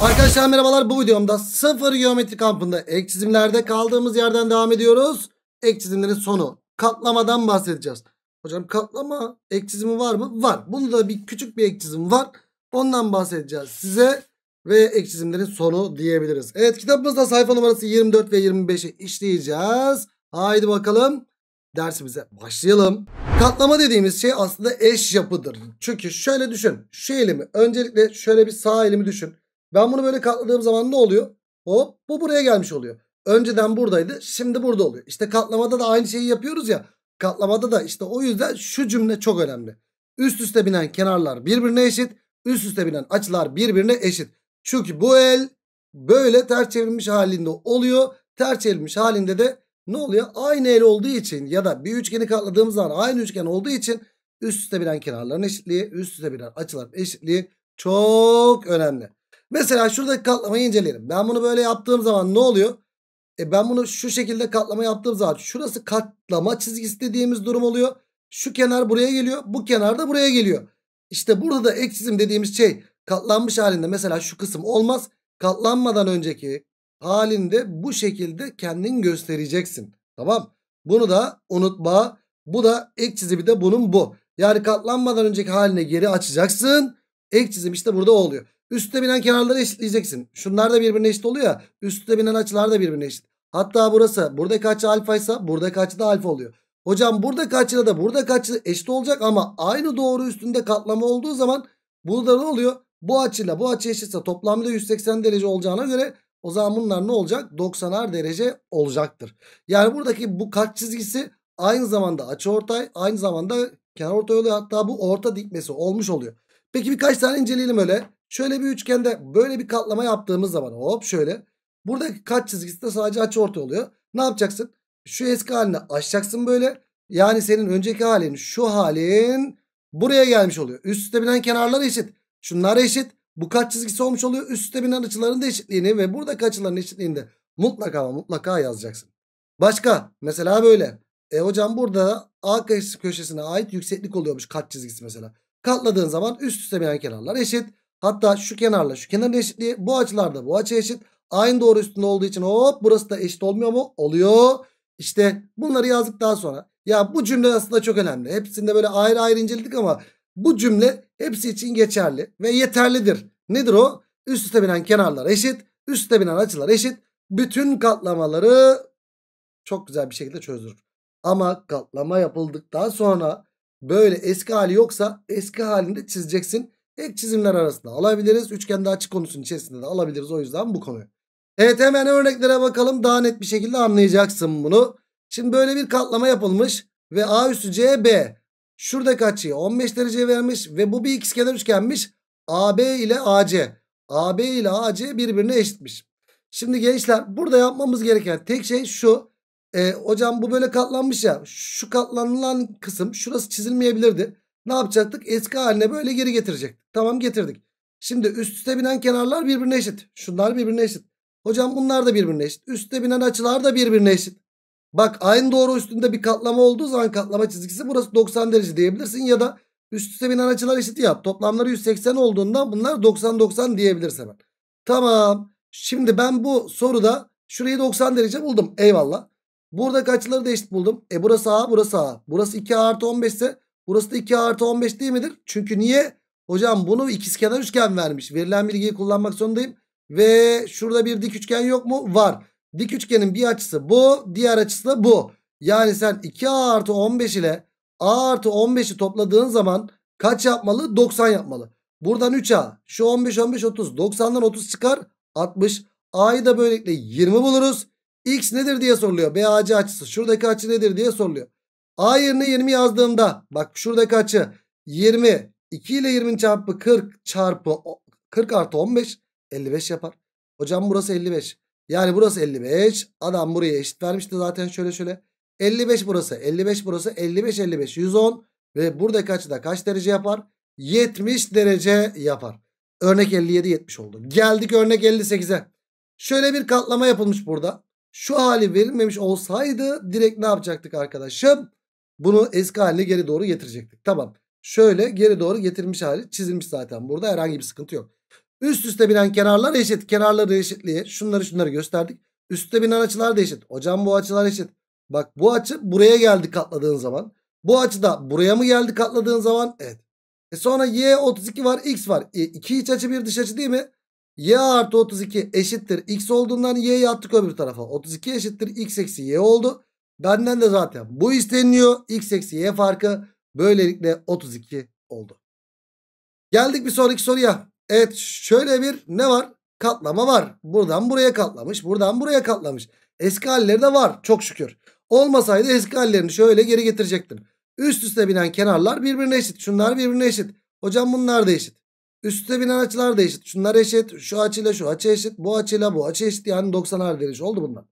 Arkadaşlar merhabalar bu videomda sıfır geometri kampında ek çizimlerde kaldığımız yerden devam ediyoruz. Ek çizimlerin sonu katlamadan bahsedeceğiz. Hocam katlama ek çizimi var mı? Var. Bunu da bir küçük bir ek çizim var. Ondan bahsedeceğiz size ve ek çizimlerin sonu diyebiliriz. Evet kitabımızda sayfa numarası 24 ve 25'i işleyeceğiz. Haydi bakalım dersimize başlayalım. Katlama dediğimiz şey aslında eş yapıdır. Çünkü şöyle düşün. Şu elimi öncelikle şöyle bir sağ elimi düşün. Ben bunu böyle katladığım zaman ne oluyor? Hop bu buraya gelmiş oluyor. Önceden buradaydı şimdi burada oluyor. İşte katlamada da aynı şeyi yapıyoruz ya. Katlamada da işte o yüzden şu cümle çok önemli. Üst üste binen kenarlar birbirine eşit. Üst üste binen açılar birbirine eşit. Çünkü bu el böyle ters çevrilmiş halinde oluyor. Ters çevrilmiş halinde de ne oluyor? Aynı el olduğu için ya da bir üçgeni katladığımız zaman aynı üçgen olduğu için üst üste binen kenarların eşitliği, üst üste binen açıların eşitliği çok önemli. Mesela şuradaki katlamayı inceleyelim. Ben bunu böyle yaptığım zaman ne oluyor? E ben bunu şu şekilde katlama yaptığım zaman şurası katlama çizgisi dediğimiz durum oluyor. Şu kenar buraya geliyor. Bu kenar da buraya geliyor. İşte burada da ek çizim dediğimiz şey katlanmış halinde mesela şu kısım olmaz. Katlanmadan önceki halinde bu şekilde kendin göstereceksin. Tamam. Bunu da unutma. Bu da ek çizimi de bunun bu. Yani katlanmadan önceki haline geri açacaksın. Ek çizim işte burada oluyor üstte binen kenarları eşitleyeceksin. Şunlar da birbirine eşit oluyor ya. Üste binen açılar da birbirine eşit. Hatta burası buradaki açı alfaysa burada açı da alfa oluyor. Hocam burada açıyla da burada açı eşit olacak ama aynı doğru üstünde katlama olduğu zaman burada ne oluyor? Bu açıyla bu açı eşitse toplamda 180 derece olacağına göre o zaman bunlar ne olacak? 90'ar derece olacaktır. Yani buradaki bu kat çizgisi aynı zamanda açı ortay aynı zamanda kenar ortay oluyor. Hatta bu orta dikmesi olmuş oluyor. Peki birkaç tane inceleyelim öyle. Şöyle bir üçgende böyle bir katlama yaptığımız zaman hop şöyle. Buradaki kaç çizgisi de sadece açı orta oluyor. Ne yapacaksın? Şu eski halini açacaksın böyle. Yani senin önceki halin şu halin buraya gelmiş oluyor. Üst üste binen kenarlar eşit. Şunlar eşit. Bu kaç çizgisi olmuş oluyor? Üst üste binen açıların da eşitliğini ve buradaki açıların eşitliğini de mutlaka mutlaka yazacaksın. Başka mesela böyle. E hocam burada A köşesine ait yükseklik oluyormuş kat çizgisi mesela. Katladığın zaman üst üste binen kenarlar eşit. Hatta şu kenarla şu kenarın eşitliği bu açılarda bu açı eşit. Aynı doğru üstünde olduğu için hop burası da eşit olmuyor mu? Oluyor. İşte bunları yazdıktan sonra ya bu cümle aslında çok önemli. Hepsinde böyle ayrı ayrı inceledik ama bu cümle hepsi için geçerli ve yeterlidir. Nedir o? Üst üste binen kenarlar eşit. Üst üste binen açılar eşit. Bütün katlamaları çok güzel bir şekilde çözülür. Ama katlama yapıldıktan sonra böyle eski hali yoksa eski halinde çizeceksin. Ek çizimler arasında alabiliriz. Üçgende açık konusunun içerisinde de alabiliriz. O yüzden bu konuyu. Evet hemen örneklere bakalım. Daha net bir şekilde anlayacaksın bunu. Şimdi böyle bir katlama yapılmış. Ve A üstü C B. Şuradaki açıyı 15 derece vermiş. Ve bu bir ikizkenar üçgenmiş. AB ile AC. AB ile AC birbirine eşitmiş. Şimdi gençler burada yapmamız gereken tek şey şu. E, hocam bu böyle katlanmış ya. Şu katlanılan kısım şurası çizilmeyebilirdi. Ne yapacaktık? Eski haline böyle geri getirecektik. Tamam getirdik. Şimdi üst üste binen kenarlar birbirine eşit. Şunlar birbirine eşit. Hocam bunlar da birbirine eşit. üst Üste binen açılar da birbirine eşit. Bak aynı doğru üstünde bir katlama olduğu zaman katlama çizgisi burası 90 derece diyebilirsin. Ya da üst üste binen açılar eşit yap. Toplamları 180 olduğundan bunlar 90-90 diyebiliriz hemen. Tamam. Şimdi ben bu soruda şurayı 90 derece buldum. Eyvallah. Buradaki açıları da eşit buldum. E burası A burası A. Burası 2 artı 15 ise Burası da 2 artı 15 değil midir? Çünkü niye? Hocam bunu ikizkenar üçgen vermiş. Verilen bilgiyi kullanmak zorundayım. Ve şurada bir dik üçgen yok mu? Var. Dik üçgenin bir açısı bu. Diğer açısı da bu. Yani sen 2a artı 15 ile a artı 15'i topladığın zaman kaç yapmalı? 90 yapmalı. Buradan 3a. Şu 15, 15, 30. 90'dan 30 çıkar. 60. a'yı da böylelikle 20 buluruz. x nedir diye soruluyor. BAC açısı. Şuradaki açı nedir diye soruluyor. A yerine 20 yazdığımda bak şurada kaçı 20 2 ile 20'nin çarpı 40 çarpı 40 artı 15 55 yapar. Hocam burası 55. Yani burası 55. Adam buraya eşit vermişti zaten şöyle şöyle. 55 burası 55 burası 55 55 110 ve burada kaçı da kaç derece yapar? 70 derece yapar. Örnek 57 70 oldu. Geldik örnek 58'e. Şöyle bir katlama yapılmış burada. Şu hali verilmemiş olsaydı direkt ne yapacaktık arkadaşım? Bunu eski haline geri doğru getirecektik. Tamam. Şöyle geri doğru getirmiş hali çizilmiş zaten. Burada herhangi bir sıkıntı yok. Üst üste binen kenarlar eşit. Kenarları eşitliği. şunları şunları gösterdik. Üste binen açılar da eşit. Hocam bu açılar eşit. Bak bu açı buraya geldi katladığın zaman. Bu açı da buraya mı geldi katladığın zaman? Evet. E sonra y 32 var x var. E, iki iç açı bir dış açı değil mi? y artı 32 eşittir x olduğundan y'yi attık öbür tarafa. 32 eşittir x eksi y oldu. Benden de zaten bu isteniyor. X eksi Y farkı böylelikle 32 oldu. Geldik bir sonraki soruya. Evet şöyle bir ne var? Katlama var. Buradan buraya katlamış. Buradan buraya katlamış. Eski halleri de var çok şükür. Olmasaydı eski hallerini şöyle geri getirecektim. Üst üste binen kenarlar birbirine eşit. Şunlar birbirine eşit. Hocam bunlar da eşit. Üst Üste binen açılar da eşit. Şunlar eşit. Şu açıyla şu açı eşit. Bu açıyla bu açı eşit. Yani 90 derece oldu bunlar.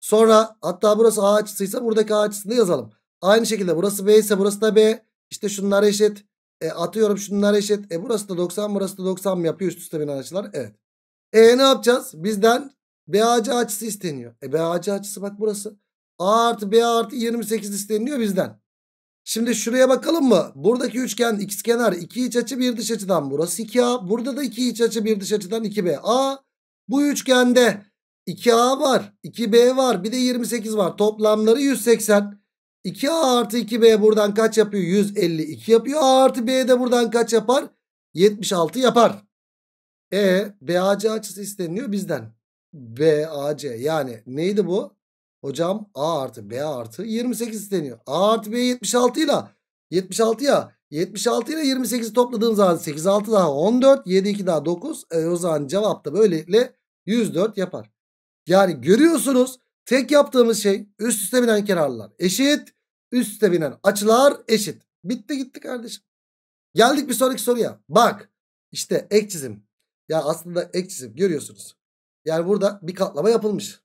Sonra hatta burası A açısıysa buradaki A açısını yazalım. Aynı şekilde burası B ise burası da B. İşte şunlar eşit. E, atıyorum şunlar eşit. E, burası da 90 burası da 90 mı yapıyor üst üste binen açılar? Evet. E ne yapacağız? Bizden BAC açısı isteniyor. E BAC açısı bak burası. A artı B artı 28 isteniyor bizden. Şimdi şuraya bakalım mı? Buradaki üçgen ikizkenar 2 iç açı 1 dış açıdan. Burası 2A. Burada da 2 iç açı 1 dış açıdan 2B. A bu üçgende 2A var. 2B var. Bir de 28 var. Toplamları 180. 2A artı 2B buradan kaç yapıyor? 152 yapıyor. A artı B de buradan kaç yapar? 76 yapar. E BAC açısı isteniyor bizden. BAC yani neydi bu? Hocam A artı B artı 28 isteniyor. A artı B 76 ile 76 ya 76 ile 28 topladığım zaman 8 6 daha 14 7 2 daha 9. E, o zaman cevap da böylelikle 104 yapar. Yani görüyorsunuz tek yaptığımız şey üst üste binen kenarlar eşit. Üst üste binen açılar eşit. Bitti gitti kardeşim. Geldik bir sonraki soruya. Bak işte ek çizim. Ya aslında ek çizim görüyorsunuz. Yani burada bir katlama yapılmış.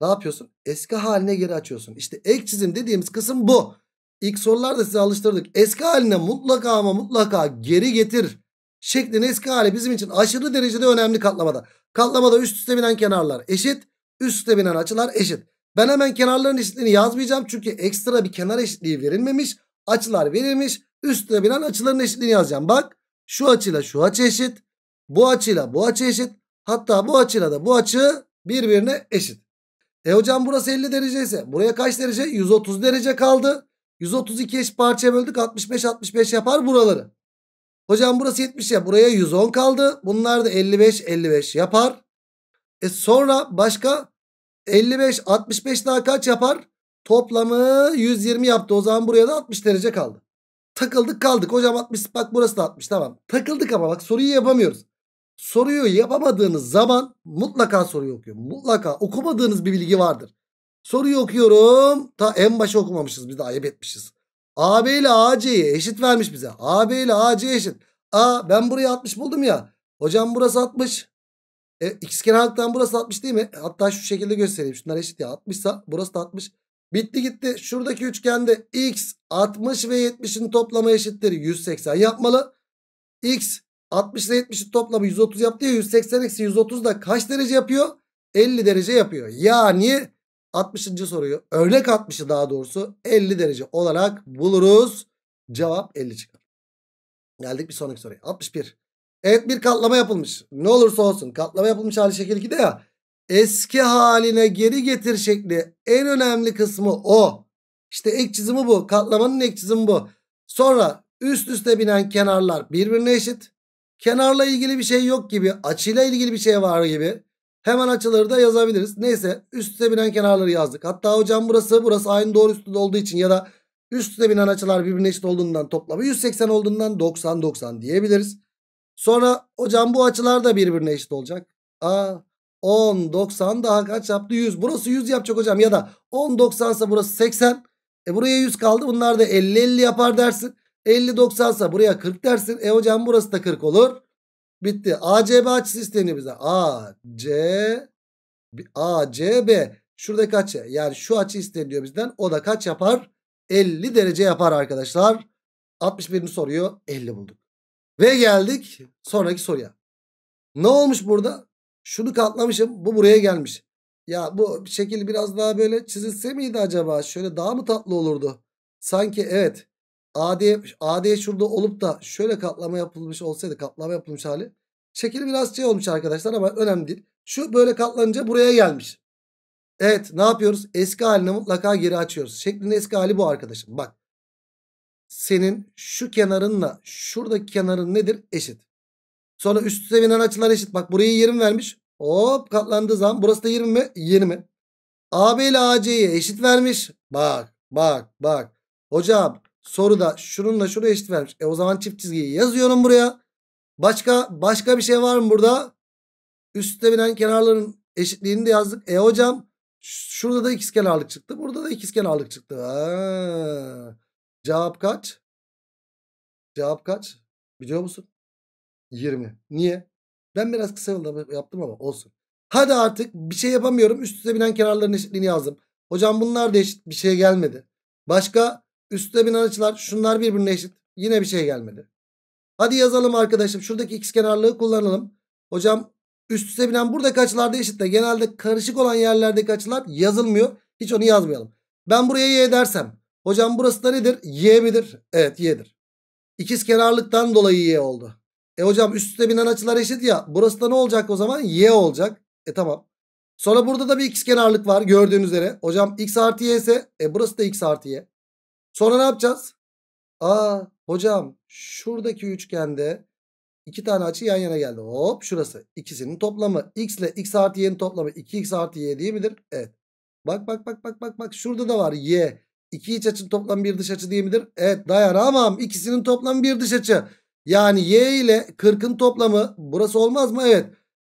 Ne yapıyorsun? Eski haline geri açıyorsun. İşte ek çizim dediğimiz kısım bu. İlk sorularda size alıştırdık. Eski haline mutlaka ama mutlaka geri getir. Şeklin eski hali bizim için aşırı derecede önemli katlamada. Katlamada üst üste binen kenarlar eşit üstte binen açılar eşit. Ben hemen kenarların eşitliğini yazmayacağım. Çünkü ekstra bir kenar eşitliği verilmemiş. Açılar verilmiş. Üstte binen açıların eşitliğini yazacağım. Bak şu açıyla şu açı eşit. Bu açıyla bu açı eşit. Hatta bu açıyla da bu açı birbirine eşit. E hocam burası 50 derece ise buraya kaç derece? 130 derece kaldı. 132 eş parçaya böldük 65-65 yapar buraları. Hocam burası 70 ya buraya 110 kaldı. Bunlar da 55-55 yapar. E sonra başka 55 65 daha kaç yapar? Toplamı 120 yaptı. O zaman buraya da 60 derece kaldı. Takıldık kaldık. Hocam 60 bak burası da 60 tamam. Takıldık ama bak soruyu yapamıyoruz. Soruyu yapamadığınız zaman mutlaka soruyu okuyor Mutlaka okumadığınız bir bilgi vardır. Soruyu okuyorum. Ta en başa okumamışız biz de ayıp etmişiz. AB ile AC'ye eşit vermiş bize. AB ile AC eşit. A ben buraya 60 buldum ya. Hocam burası 60. E, x kenar halktan burası 60 değil mi? E, hatta şu şekilde göstereyim. Şunlar eşit ya. 60 ise burası da 60. Bitti gitti. Şuradaki üçgende x 60 ve 70'in toplamı eşittir. 180 yapmalı. x 60 ile 70'in toplamı 130 yaptı ya. 180 eksi 130 da kaç derece yapıyor? 50 derece yapıyor. Yani 60. soruyu örnek 60'ı daha doğrusu 50 derece olarak buluruz. Cevap 50 çıkar. Geldik bir sonraki soruya. 61. Evet bir katlama yapılmış. Ne olursa olsun katlama yapılmış hali şekil 2'de ya. Eski haline geri getir şekli en önemli kısmı o. İşte ek çizimi bu. Katlamanın ek çizimi bu. Sonra üst üste binen kenarlar birbirine eşit. Kenarla ilgili bir şey yok gibi. Açıyla ilgili bir şey var gibi. Hemen açıları da yazabiliriz. Neyse üst üste binen kenarları yazdık. Hatta hocam burası burası aynı doğru üstünde olduğu için ya da üst üste binen açılar birbirine eşit olduğundan toplamı 180 olduğundan 90 90 diyebiliriz. Sonra hocam bu açılar da birbirine eşit olacak. Aa 10 90 daha kaç yaptı 100. Burası 100 yapacak hocam ya da 10 90 ise burası 80. E buraya 100 kaldı bunlar da 50 50 yapar dersin. 50 90 ise buraya 40 dersin. E hocam burası da 40 olur. Bitti. A C B açısı isteniyor bize. A A C C B. şurada kaç yani şu açı isteniyor bizden. O da kaç yapar? 50 derece yapar arkadaşlar. 61'ini soruyor. 50 bulduk. Ve geldik sonraki soruya. Ne olmuş burada? Şunu katlamışım. Bu buraya gelmiş. Ya bu şekil biraz daha böyle çizilse miydi acaba? Şöyle daha mı tatlı olurdu? Sanki evet. AD, AD şurada olup da şöyle katlama yapılmış olsaydı. Katlama yapılmış hali. Şekil biraz şey olmuş arkadaşlar ama önemli değil. Şu böyle katlanınca buraya gelmiş. Evet ne yapıyoruz? Eski haline mutlaka geri açıyoruz. Şeklin eski hali bu arkadaşım. Bak senin şu kenarınla şuradaki kenarın nedir? Eşit. Sonra üst üste binen açılar eşit. Bak burayı 20 vermiş. Hop katlandığı zaman burası da 20 mi? 20. AB ile AC'ye eşit vermiş. Bak bak bak. Hocam soruda şununla şuraya eşit vermiş. E o zaman çift çizgiyi yazıyorum buraya. Başka başka bir şey var mı burada? Üst üste binen kenarların eşitliğini de yazdık. E hocam şurada da ikizkenarlık çıktı. Burada da ikizkenarlık çıktı. Ha. Cevap kaç? Cevap kaç? Biliyor musun? 20. Niye? Ben biraz kısa yolda yaptım ama olsun. Hadi artık bir şey yapamıyorum. Üst üste binen kenarların eşitliğini yazdım. Hocam bunlar da eşit bir şey gelmedi. Başka üst üste binen açılar şunlar birbirine eşit. Yine bir şey gelmedi. Hadi yazalım arkadaşım. Şuradaki x kenarlığı kullanalım. Hocam üst üste binen buradaki açılar da eşit de genelde karışık olan yerlerdeki açılar yazılmıyor. Hiç onu yazmayalım. Ben buraya y dersem Hocam burası da nedir? Y midir? Evet y'dir. İkiz kenarlıktan dolayı y oldu. E hocam üst üste binen açılar eşit ya. Burası da ne olacak o zaman? Y olacak. E tamam. Sonra burada da bir x kenarlık var gördüğünüz üzere. Hocam x artı y ise e burası da x artı y. Sonra ne yapacağız? Aa hocam şuradaki üçgende iki tane açı yan yana geldi. Hop şurası. ikisinin toplamı x ile x artı y'nin toplamı 2x artı y değil midir? Evet. Bak bak bak bak bak bak şurada da var y. İki iç açının toplam bir dış açı değil midir? Evet Ama ikisinin toplamı bir dış açı. Yani y ile 40'ın toplamı burası olmaz mı? Evet.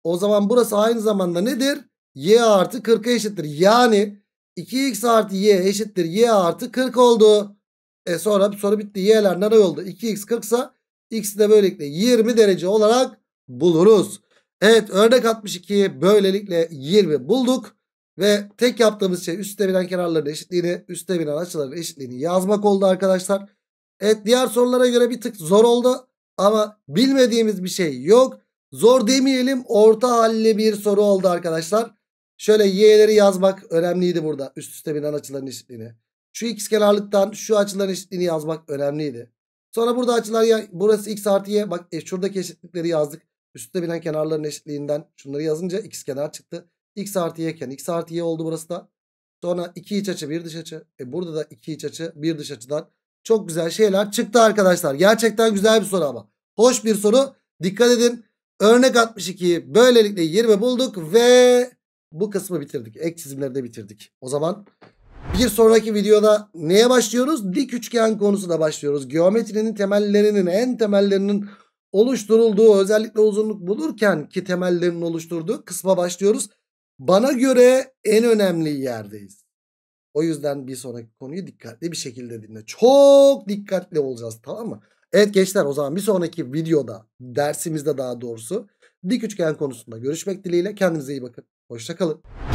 O zaman burası aynı zamanda nedir? y artı 40'a eşittir. Yani 2x artı y eşittir y artı 40 oldu. E sonra soru bitti. Y'ler nereye oldu? 2x 40 sa x de böylelikle 20 derece olarak buluruz. Evet örnek 62 böylelikle 20 bulduk. Ve tek yaptığımız şey üstte binen kenarların eşitliğini, üstte binen açıların eşitliğini yazmak oldu arkadaşlar. Evet diğer sorulara göre bir tık zor oldu. Ama bilmediğimiz bir şey yok. Zor demeyelim orta halli bir soru oldu arkadaşlar. Şöyle y'leri yazmak önemliydi burada. Üst üste binen açıların eşitliğini. Şu x kenarlıktan şu açıların eşitliğini yazmak önemliydi. Sonra burada açılar ya burası x artı y. Bak e, şuradaki eşitlikleri yazdık. Üstte binen kenarların eşitliğinden şunları yazınca x kenar çıktı. X artı yken x artı y oldu burası da. Sonra 2 iç açı 1 dış açı. E burada da 2 iç açı 1 dış açıdan çok güzel şeyler çıktı arkadaşlar. Gerçekten güzel bir soru ama. Hoş bir soru. Dikkat edin. Örnek 62'yi böylelikle 20 bulduk ve bu kısmı bitirdik. Ek çizimleri de bitirdik. O zaman bir sonraki videoda neye başlıyoruz? Dik üçgen konusuna başlıyoruz. Geometrinin temellerinin en temellerinin oluşturulduğu özellikle uzunluk bulurken ki temellerinin oluşturduğu kısma başlıyoruz. Bana göre en önemli yerdeyiz. O yüzden bir sonraki konuyu dikkatli bir şekilde dinle. Çok dikkatli olacağız tamam mı? Evet gençler o zaman bir sonraki videoda dersimizde daha doğrusu dik üçgen konusunda görüşmek dileğiyle. Kendinize iyi bakın. Hoşçakalın.